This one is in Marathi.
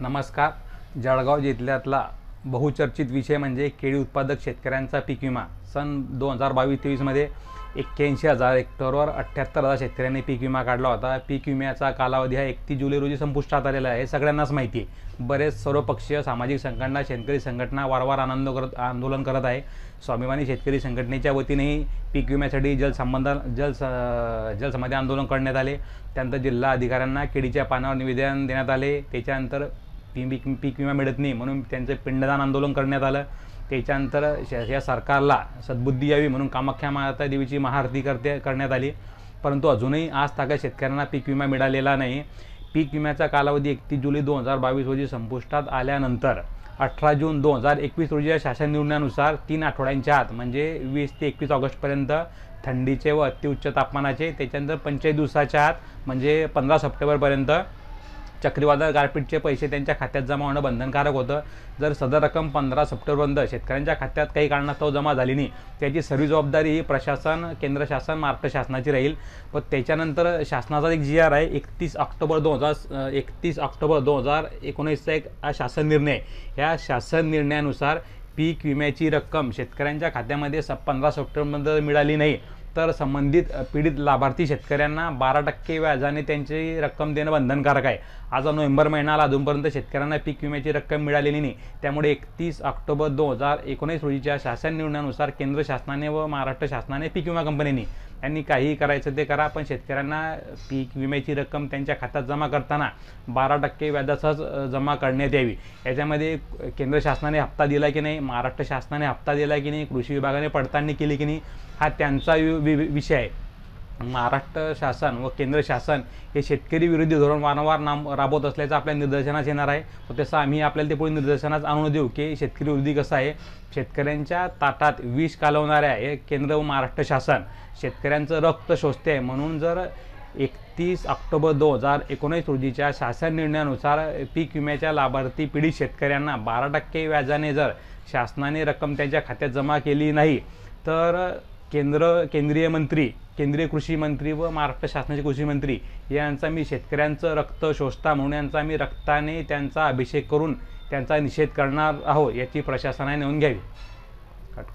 नमस्कार जळगाव जिल्ह्यातला बहुचर्चित विषय म्हणजे केळी उत्पादक शेतकऱ्यांचा पीक विमा सन दोन हजार बावीस तेवीसमध्ये एक्क्याऐंशी हजार हेक्टरवर अठ्ठ्याहत्तर हजार शेतकऱ्यांनी पीक विमा काढला होता पीक विम्याचा कालावधी हा एकतीस जुलै रोजी संपुष्टात आलेला आहे सगळ्यांनाच माहिती आहे बरेच सर्वपक्षीय सामाजिक संघटना शेतकरी संघटना वारंवार आनंद करत आंदोलन करत आहे स्वाभिमानी शेतकरी संघटनेच्या वतीनेही पीक विम्यासाठी जलसंबंध जल जलसमाधी आंदोलन करण्यात आले त्यानंतर जिल्हा अधिकाऱ्यांना केळीच्या पानावर निवेदन देण्यात आले त्याच्यानंतर पीक पीक विमा मिळत नाही म्हणून त्यांचं पिंडदान आंदोलन करण्यात आलं त्याच्यानंतर या सरकारला सद्बुद्धी यावी म्हणून कामाख्या माता देवीची महाआरती करते करण्यात आली परंतु अजूनही आज ताकद शेतकऱ्यांना पीक विमा मिळालेला नाही पीक विम्याचा कालावधी एकतीस जुलै दोन हजार बावीस रोजी संपुष्टात आल्यानंतर अठरा जून दोन हजार एकवीस रोजी या शासन निर्णयानुसार तीन आठवड्यांच्या आत म्हणजे वीस ते एकवीस ऑगस्टपर्यंत थंडीचे व अतिउच्च तापमानाचे त्याच्यानंतर पंचेचाळीस दिवसाच्या आत म्हणजे पंधरा सप्टेंबरपर्यंत चक्रीवादळ गारपीटचे पैसे त्यांच्या खात्यात जमा होणं बंधनकारक होतं जर सदर रक्कम पंधरा सप्टेंबरपर्यंत शेतकऱ्यांच्या खात्यात काही कारणास्तव जमा झाली नाही त्याची सर्व जबाबदारी ही प्रशासन केंद्र शासन महाराष्ट्र शासनाची राहील पण त्याच्यानंतर शासनाचा एक जी आर आहे एकतीस ऑक्टोबर दोन हजार एकतीस ऑक्टोबर दोन हजार एकोणीसचा एक शासन निर्णय ह्या शासन निर्णयानुसार पीक विम्याची रक्कम शेतकऱ्यांच्या खात्यामध्ये स पंधरा सप्टेंबरपर्यंत मिळाली नाही तर संबंधित पीडित लाभार्थी शेतकऱ्यांना बारा टक्के व्याजाने त्यांची रक्कम देणं बंधनकारक आहे आज नोव्हेंबर महिन्याला अजूनपर्यंत शेतकऱ्यांना पीक विम्याची रक्कम मिळालेली नाही त्यामुळे एकतीस ऑक्टोबर दोन हजार एकोणीस रोजीच्या शासन निर्णयानुसार केंद्र शासनाने व महाराष्ट्र शासनाने पीक विमा कंपनीने त्यांनी काहीही करायचं ते करा पण शेतकऱ्यांना पीक विम्याची रक्कम त्यांच्या खात्यात जमा करताना बारा टक्के व्याजासहज जमा करण्यात यावी याच्यामध्ये केंद्र शासनाने हप्ता दिला की नाही महाराष्ट्र शासनाने हप्ता दिला की नाही कृषी विभागाने पडताळणी केली की नाही हा त्यांचा वि विषय आहे महाराष्ट्र शासन व केंद्र शासन हे शेतकरी विरोधी धोरण वारंवार नाम राबवत असल्याचं आपल्या निदर्शनास येणार आहे व तसं आम्ही आपल्याला ते पुढे निदर्शनास आणून देऊ की शेतकरी विरोधी कसं आहे शेतकऱ्यांच्या ताटात विष कालवणाऱ्या हे केंद्र व महाराष्ट्र शासन शेतकऱ्यांचं रक्त शोषते म्हणून जर एकतीस ऑक्टोबर दोन हजार एकोणीस रोजीच्या शासन निर्णयानुसार पीक विम्याच्या लाभार्थी पीडित शेतकऱ्यांना बारा टक्के व्याजाने जर शासनाने रक्कम त्यांच्या खात्यात जमा केली नाही तर केंद्र केंद्रीय मंत्री केंद्रीय कृषी मंत्री व महाराष्ट्र शासनाचे कृषी मंत्री यांचा मी शेतकऱ्यांचं रक्त शोषता म्हणून यांचा मी रक्ताने त्यांचा अभिषेक करून त्यांचा निषेध करणार आहोत याची प्रशासनाने नोंद घ्यावी